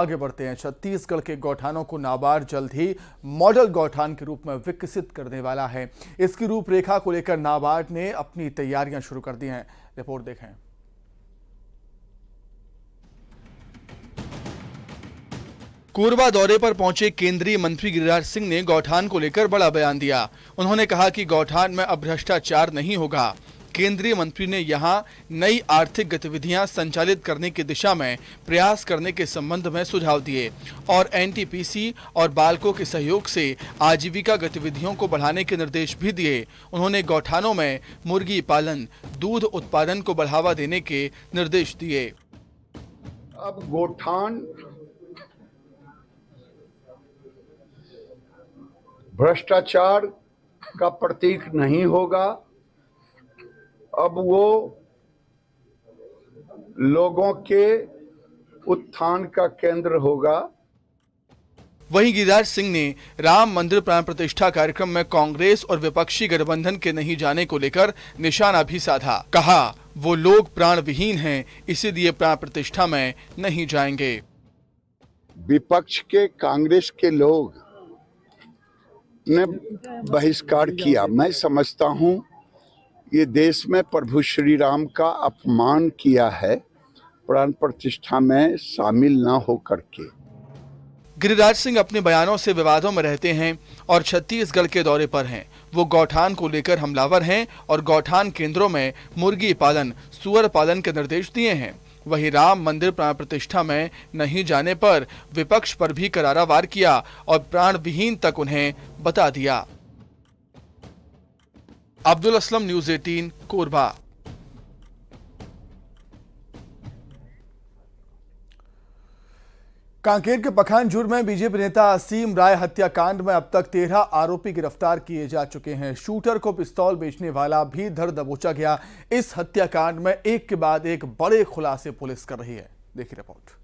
आगे बढ़ते हैं छत्तीसगढ़ के गौठानों को नाबार्ड जल्द ही मॉडल गौठान के रूप में विकसित करने वाला है इसकी रूपरेखा को लेकर नाबार्ड ने अपनी तैयारियां शुरू कर दी हैं रिपोर्ट देखें कोरबा दौरे पर पहुंचे केंद्रीय मंत्री गिरिराज सिंह ने गौठान को लेकर बड़ा बयान दिया उन्होंने कहा कि गौठान में अब भ्रष्टाचार नहीं होगा केंद्रीय मंत्री ने यहां नई आर्थिक गतिविधियां संचालित करने की दिशा में प्रयास करने के संबंध में सुझाव दिए और एनटीपीसी और बालकों के सहयोग से आजीविका गतिविधियों को बढ़ाने के निर्देश भी दिए उन्होंने गौठानों में मुर्गी पालन दूध उत्पादन को बढ़ावा देने के निर्देश दिए अब गौठान भ्रष्टाचार का प्रतीक नहीं होगा अब वो लोगों के उत्थान का केंद्र होगा वहीं गिरिराज सिंह ने राम मंदिर प्राण प्रतिष्ठा कार्यक्रम में कांग्रेस और विपक्षी गठबंधन के नहीं जाने को लेकर निशाना भी साधा कहा वो लोग प्राण विहीन है इसीलिए प्राण प्रतिष्ठा में नहीं जाएंगे विपक्ष के कांग्रेस के लोग ने बहिष्कार किया मैं समझता हूं ये देश में प्रभु श्री राम का अपमान किया है प्राण प्रतिष्ठा में शामिल ना हो करके गिरिराज सिंह अपने बयानों से विवादों में रहते हैं और छत्तीसगढ़ के दौरे पर हैं वो गौठान को लेकर हमलावर हैं और गौठान केंद्रों में मुर्गी पालन सुअर पालन के निर्देश दिए हैं वही राम मंदिर प्राण प्रतिष्ठा में नहीं जाने पर विपक्ष पर भी करारा वार किया और प्राण विहीन तक उन्हें बता दिया अब्दुल असलम न्यूज 18 कोरबा कांकेर के पखानझुर में बीजेपी नेता असीम राय हत्याकांड में अब तक तेरह आरोपी गिरफ्तार किए जा चुके हैं शूटर को पिस्तौल बेचने वाला भी धर दबोचा गया इस हत्याकांड में एक के बाद एक बड़े खुलासे पुलिस कर रही है देखिए रिपोर्ट